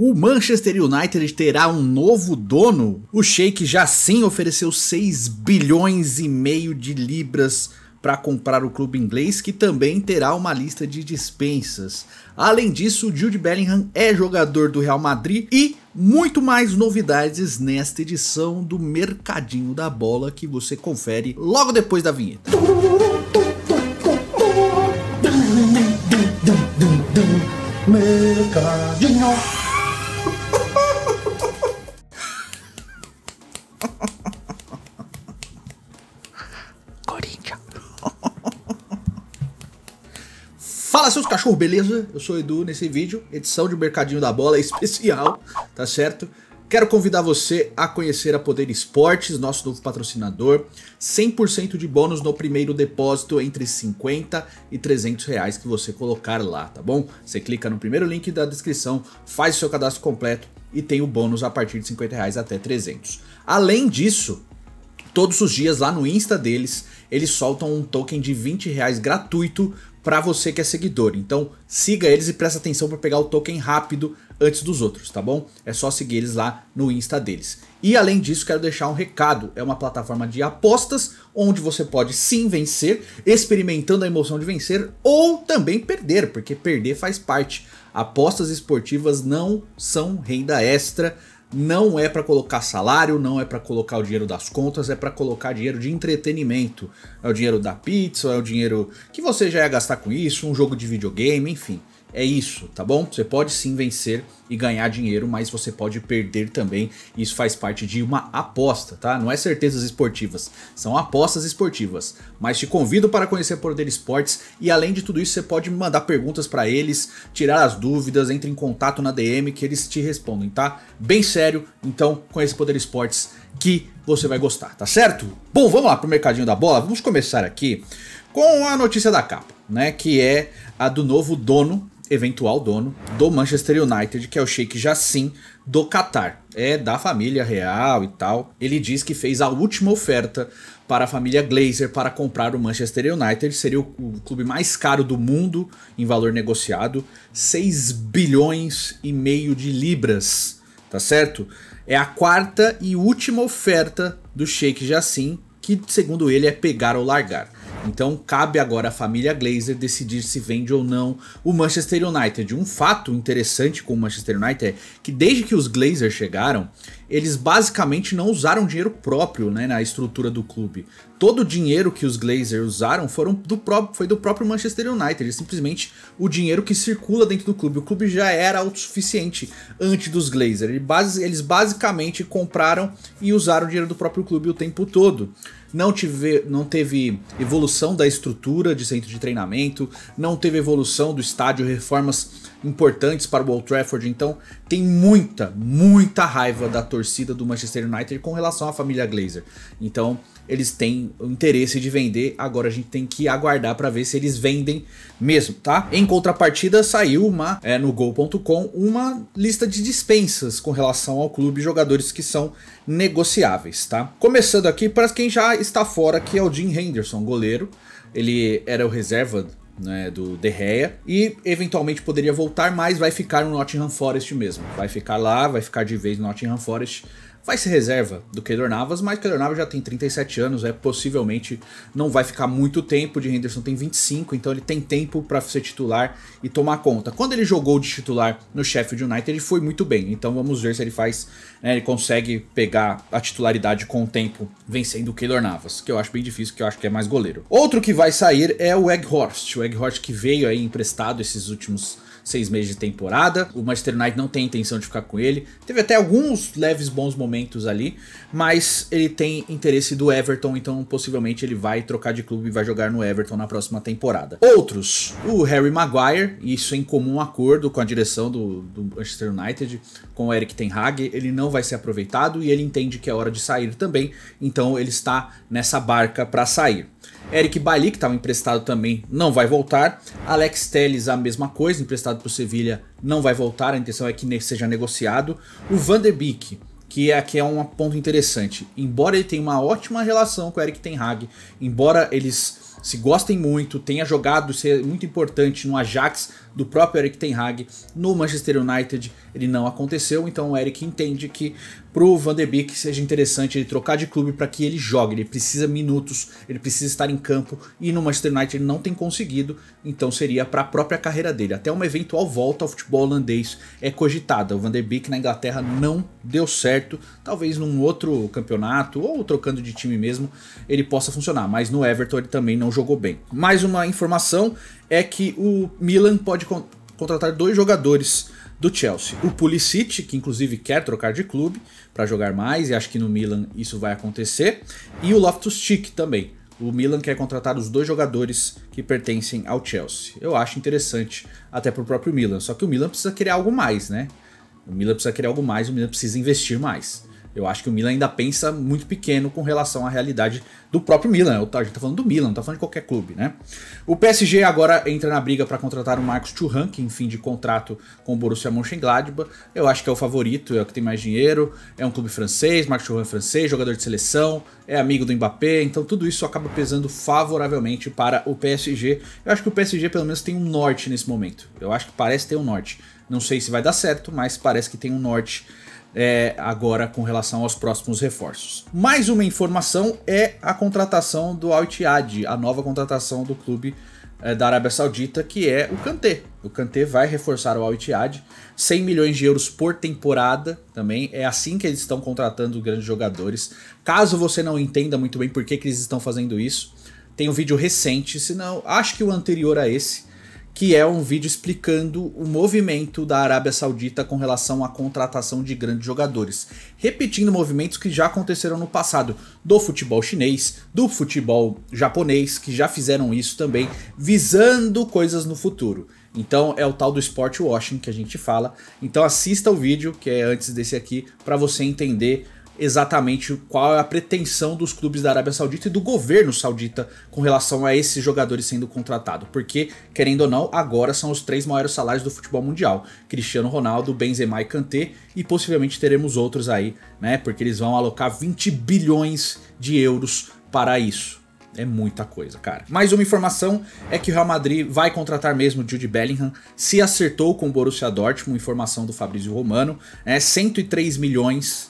O Manchester United terá um novo dono. O Sheik já sim ofereceu 6 bilhões e meio de libras para comprar o clube inglês, que também terá uma lista de dispensas. Além disso, Jude Bellingham é jogador do Real Madrid e muito mais novidades nesta edição do Mercadinho da Bola que você confere logo depois da vinheta. Mercadinho cachorro, beleza? Eu sou o Edu nesse vídeo, edição de Mercadinho da Bola especial, tá certo? Quero convidar você a conhecer a Poder Esportes, nosso novo patrocinador. 100% de bônus no primeiro depósito entre 50 e 300 reais que você colocar lá, tá bom? Você clica no primeiro link da descrição, faz o seu cadastro completo e tem o bônus a partir de 50 reais até 300. Além disso, todos os dias lá no Insta deles, eles soltam um token de 20 reais gratuito para você que é seguidor. Então siga eles e presta atenção para pegar o token rápido antes dos outros, tá bom? É só seguir eles lá no Insta deles. E além disso, quero deixar um recado: é uma plataforma de apostas onde você pode sim vencer, experimentando a emoção de vencer ou também perder, porque perder faz parte. Apostas esportivas não são renda extra não é para colocar salário, não é para colocar o dinheiro das contas, é para colocar dinheiro de entretenimento. É o dinheiro da pizza, é o dinheiro que você já ia gastar com isso, um jogo de videogame, enfim é isso, tá bom? Você pode sim vencer e ganhar dinheiro, mas você pode perder também. Isso faz parte de uma aposta, tá? Não é certezas esportivas, são apostas esportivas. Mas te convido para conhecer Poder Esportes e além de tudo isso, você pode mandar perguntas para eles, tirar as dúvidas, entre em contato na DM que eles te respondem, tá? Bem sério, então conheça Poder Esportes que você vai gostar, tá certo? Bom, vamos lá pro mercadinho da bola. Vamos começar aqui com a notícia da capa, né, que é a do novo dono eventual dono do Manchester United, que é o Sheikh Jassim do Qatar. É da família real e tal. Ele diz que fez a última oferta para a família Glazer para comprar o Manchester United. Seria o, clube mais caro do mundo em valor negociado, 6 bilhões e meio de libras, tá certo? É a quarta e última oferta do Sheikh Jassim, que segundo ele é pegar ou largar. Então cabe agora à família Glazer decidir se vende ou não o Manchester United. Um fato interessante com o Manchester United é que desde que os Glazers chegaram, eles basicamente não usaram dinheiro próprio né, na estrutura do clube. Todo o dinheiro que os Glazers usaram foram do próprio, foi do próprio Manchester United, simplesmente o dinheiro que circula dentro do clube. O clube já era autossuficiente antes dos Glazers. Eles, base, eles basicamente compraram e usaram o dinheiro do próprio clube o tempo todo. Não, tive, não teve evolução da estrutura de centro de treinamento, não teve evolução do estádio, reformas importantes para o Old Trafford. Então tem muita, muita raiva da torcida torcida do Manchester United com relação à família Glazer. Então, eles têm o interesse de vender, agora a gente tem que aguardar para ver se eles vendem mesmo, tá? Em contrapartida, saiu uma, é, no gol.com, uma lista de dispensas com relação ao clube, jogadores que são negociáveis, tá? Começando aqui para quem já está fora, que é o Jim Henderson, goleiro. Ele era o reserva né, do De Gea, e eventualmente poderia voltar, mas vai ficar no Nottingham Forest mesmo. Vai ficar lá, vai ficar de vez no Nottingham Forest vai ser reserva do Keylor Navas, mas Keylor Navas já tem 37 anos, é possivelmente não vai ficar muito tempo, de Henderson tem 25, então ele tem tempo para ser titular e tomar conta. Quando ele jogou de titular no Sheffield United, ele foi muito bem, então vamos ver se ele faz, né, ele consegue pegar a titularidade com o tempo, vencendo o Keylor Navas, que eu acho bem difícil, que eu acho que é mais goleiro. Outro que vai sair é o Egghorst, o Egghorst que veio aí emprestado esses últimos seis meses de temporada. O Manchester United não tem intenção de ficar com ele. Teve até alguns leves bons momentos ali, mas ele tem interesse do Everton, então possivelmente ele vai trocar de clube e vai jogar no Everton na próxima temporada. Outros, o Harry Maguire, isso em comum acordo com a direção do, do Manchester United, com o Eric Ten Hag, ele não vai ser aproveitado e ele entende que é hora de sair também, então ele está nessa barca para sair. Eric Bali, que estava emprestado também, não vai voltar. Alex Telles, a mesma coisa, emprestado para o Sevilha, não vai voltar. A intenção é que seja negociado. O Van der Beek, que aqui é, é um ponto interessante. Embora ele tenha uma ótima relação com o Eric Ten Hag, embora eles se gostem muito, tenha jogado, ser muito importante no Ajax, do próprio Eric Ten Hag no Manchester United, ele não aconteceu, então o Eric entende que pro Van de Beek seja interessante ele trocar de clube para que ele jogue, ele precisa minutos, ele precisa estar em campo e no Manchester United ele não tem conseguido, então seria para a própria carreira dele. Até uma eventual volta ao futebol holandês é cogitada. O Van de Beek na Inglaterra não deu certo, talvez num outro campeonato ou trocando de time mesmo, ele possa funcionar, mas no Everton ele também não jogou bem. Mais uma informação, é que o Milan pode con contratar dois jogadores do Chelsea. O Pulisic, que inclusive quer trocar de clube para jogar mais, e acho que no Milan isso vai acontecer, e o Loftus-Cheek também. O Milan quer contratar os dois jogadores que pertencem ao Chelsea. Eu acho interessante até para o próprio Milan, só que o Milan precisa querer algo mais, né? O Milan precisa querer algo mais, o Milan precisa investir mais. Eu acho que o Milan ainda pensa muito pequeno com relação à realidade do próprio Milan. A gente tá falando do Milan, não tá falando de qualquer clube, né? O PSG agora entra na briga para contratar o Marcos Thuram, que em fim de contrato com o Borussia Mönchengladbach. Eu acho que é o favorito, é o que tem mais dinheiro, é um clube francês, Marcos Thuram é francês, jogador de seleção, é amigo do Mbappé, então tudo isso acaba pesando favoravelmente para o PSG. Eu acho que o PSG pelo menos tem um norte nesse momento. Eu acho que parece ter um norte. Não sei se vai dar certo, mas parece que tem um norte é, agora com relação aos próximos reforços. Mais uma informação é a contratação do Al Ittihad, a nova contratação do clube é, da Arábia Saudita, que é o Kanté. O Kanté vai reforçar o Al Ittihad, 100 milhões de euros por temporada também. É assim que eles estão contratando grandes jogadores. Caso você não entenda muito bem por que, que eles estão fazendo isso, tem um vídeo recente, se não, acho que o anterior a esse, que é um vídeo explicando o movimento da Arábia Saudita com relação à contratação de grandes jogadores, repetindo movimentos que já aconteceram no passado, do futebol chinês, do futebol japonês, que já fizeram isso também, visando coisas no futuro. Então é o tal do sport washing que a gente fala. Então assista o vídeo que é antes desse aqui para você entender exatamente qual é a pretensão dos clubes da Arábia Saudita e do governo saudita com relação a esses jogadores sendo contratados. Porque, querendo ou não, agora são os três maiores salários do futebol mundial: Cristiano Ronaldo, Benzema e Kanté, e possivelmente teremos outros aí, né? Porque eles vão alocar 20 bilhões de euros para isso. É muita coisa, cara. Mais uma informação é que o Real Madrid vai contratar mesmo Jude Bellingham, se acertou com o Borussia Dortmund, informação do Fabrício Romano, é 103 milhões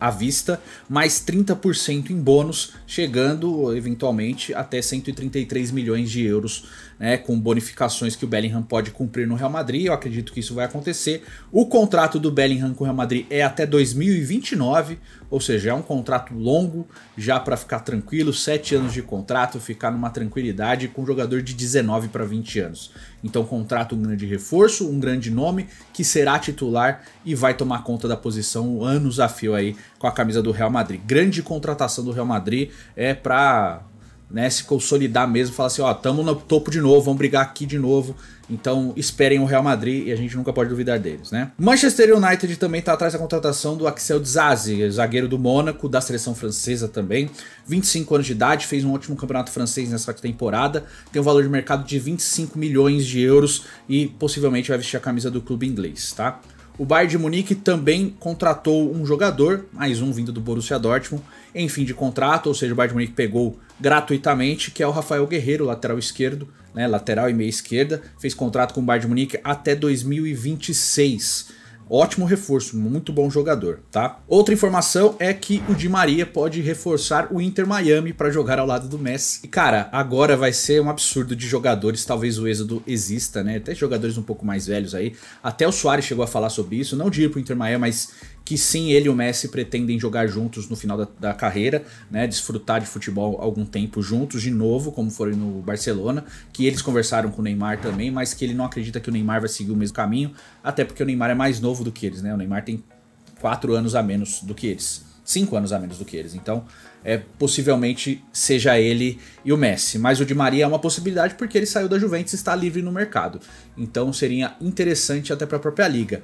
à vista, mais 30% em bônus, chegando eventualmente até 133 milhões de euros, né, com bonificações que o Bellingham pode cumprir no Real Madrid. Eu acredito que isso vai acontecer. O contrato do Bellingham com o Real Madrid é até 2029, ou seja, é um contrato longo, já para ficar tranquilo, 7 anos de contrato, ficar numa tranquilidade com um jogador de 19 para 20 anos. Então contrata um grande reforço, um grande nome que será titular e vai tomar conta da posição anos a fio aí com a camisa do Real Madrid. Grande contratação do Real Madrid é para né, se consolidar mesmo, falar assim, ó, tamo no topo de novo, vamos brigar aqui de novo. Então, esperem o Real Madrid e a gente nunca pode duvidar deles, né? Manchester United também tá atrás da contratação do Axel Dizazi, zagueiro do Mônaco, da seleção francesa também. 25 anos de idade, fez um ótimo campeonato francês nessa temporada, tem um valor de mercado de 25 milhões de euros e possivelmente vai vestir a camisa do clube inglês, tá? O Bayern de Munique também contratou um jogador, mais um vindo do Borussia Dortmund, em fim de contrato, ou seja, o Bayern de Munique pegou gratuitamente, que é o Rafael Guerreiro, lateral esquerdo, né, lateral e meia esquerda, fez contrato com o Bayern de Munique até 2026. Ótimo reforço, muito bom jogador, tá? Outra informação é que o Di Maria pode reforçar o Inter Miami para jogar ao lado do Messi. E cara, agora vai ser um absurdo de jogadores, talvez o êxodo exista, né? Até jogadores um pouco mais velhos aí. Até o Soares chegou a falar sobre isso, não de ir pro Inter Miami, mas que sim, ele e o Messi pretendem jogar juntos no final da, da carreira, né? Desfrutar de futebol algum tempo juntos de novo, como foram no Barcelona, que eles conversaram com o Neymar também, mas que ele não acredita que o Neymar vai seguir o mesmo caminho, até porque o Neymar é mais novo do que eles, né? O Neymar tem quatro anos a menos do que eles. Cinco anos a menos do que eles. Então, é, possivelmente seja ele e o Messi. Mas o Di Maria é uma possibilidade porque ele saiu da Juventus e está livre no mercado. Então seria interessante até para a própria liga.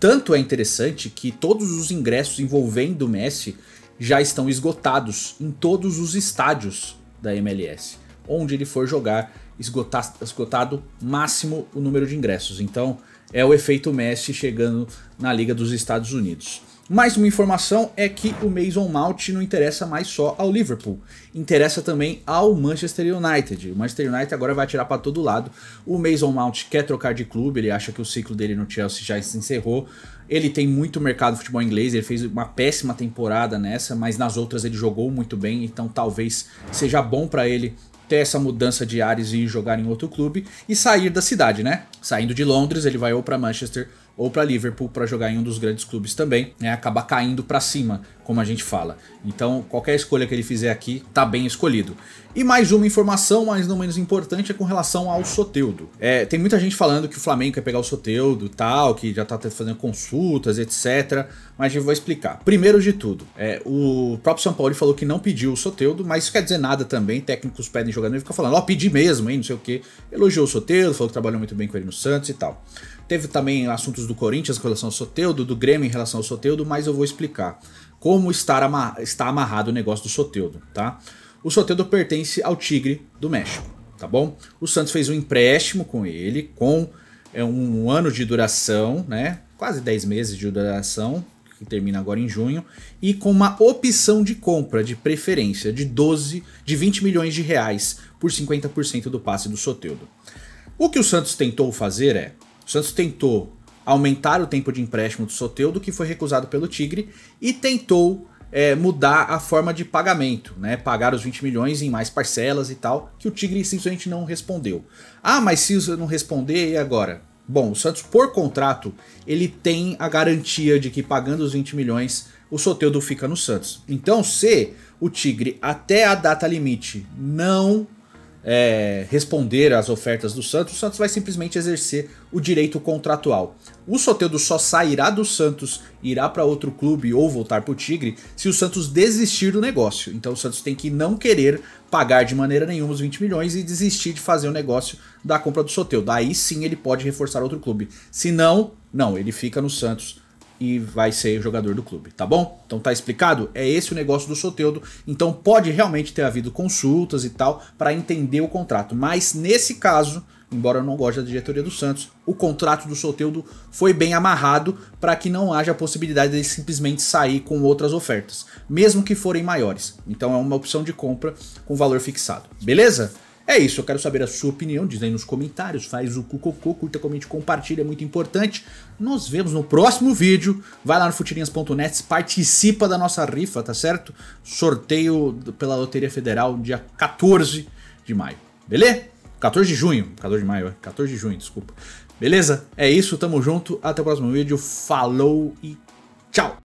Tanto é interessante que todos os ingressos envolvendo o Messi já estão esgotados em todos os estádios da MLS, onde ele for jogar, esgotar, esgotado máximo o número de ingressos. Então é o efeito Messi chegando na Liga dos Estados Unidos. Mais uma informação é que o Mason Mount não interessa mais só ao Liverpool, interessa também ao Manchester United. O Manchester United agora vai atirar para todo lado. O Mason Mount quer trocar de clube, ele acha que o ciclo dele no Chelsea já se encerrou. Ele tem muito mercado de futebol inglês, ele fez uma péssima temporada nessa, mas nas outras ele jogou muito bem, então talvez seja bom para ele ter essa mudança de ares e jogar em outro clube e sair da cidade, né? Saindo de Londres, ele vai ou para Manchester ou para Liverpool para jogar em um dos grandes clubes também, né? Acabar caindo para cima, como a gente fala. Então, qualquer escolha que ele fizer aqui tá bem escolhido. E mais uma informação, mas não menos importante, é com relação ao Soteudo. É, tem muita gente falando que o Flamengo quer pegar o Soteudo, tal, que já tá fazendo consultas, etc. Mas eu vou explicar. Primeiro de tudo, é, o próprio São Paulo falou que não pediu o Soteudo, mas isso quer dizer nada também. Técnicos pedem jogador e ficam falando, ó, oh, pedi mesmo, hein, não sei o que. Elogiou o Soteudo, falou que trabalhou muito bem com ele no Santos e tal. Teve também assuntos do Corinthians em relação ao Soteudo, do Grêmio em relação ao Soteudo, mas eu vou explicar como estar ama está amarrado o negócio do Soteudo, tá? O Soteudo pertence ao Tigre do México, tá bom? O Santos fez um empréstimo com ele, com é, um, ano de duração, né? Quase 10 meses de duração, que termina agora em junho, e com uma opção de compra de preferência de 12, de 20 milhões de reais por 50% do passe do Soteudo. O que o Santos tentou fazer é o Santos tentou aumentar o tempo de empréstimo do Soteudo, que foi recusado pelo Tigre, e tentou é, mudar a forma de pagamento, né? Pagar os 20 milhões em mais parcelas e tal, que o Tigre simplesmente não respondeu. Ah, mas se não responder, e agora? Bom, o Santos, por contrato, ele tem a garantia de que pagando os 20 milhões, o Soteudo fica no Santos. Então, se o Tigre, até a data limite, não é, responder às ofertas do Santos, o Santos vai simplesmente exercer o direito contratual. O Soteldo só sairá do Santos, irá para outro clube ou voltar para o Tigre se o Santos desistir do negócio. Então o Santos tem que não querer pagar de maneira nenhuma os 20 milhões e desistir de fazer o negócio da compra do Soteldo. Aí sim ele pode reforçar outro clube. Se não, não, ele fica no Santos e vai ser jogador do clube, tá bom? Então tá explicado? É esse o negócio do Soteudo. Então pode realmente ter havido consultas e tal para entender o contrato, mas nesse caso, embora eu não goste da diretoria do Santos, o contrato do Soteudo foi bem amarrado para que não haja a possibilidade ele simplesmente sair com outras ofertas, mesmo que forem maiores. Então é uma opção de compra com valor fixado. Beleza? É isso, eu quero saber a sua opinião, diz aí nos comentários, faz o cucocô, curta, comente, compartilha, é muito importante. Nos vemos no próximo vídeo, vai lá no futirinhas.net, participa da nossa rifa, tá certo? Sorteio pela Loteria Federal dia 14 de maio, beleza? 14 de junho, 14 de maio, 14 é. de junho, desculpa. Beleza? É isso, tamo junto, até o próximo vídeo, falou e tchau!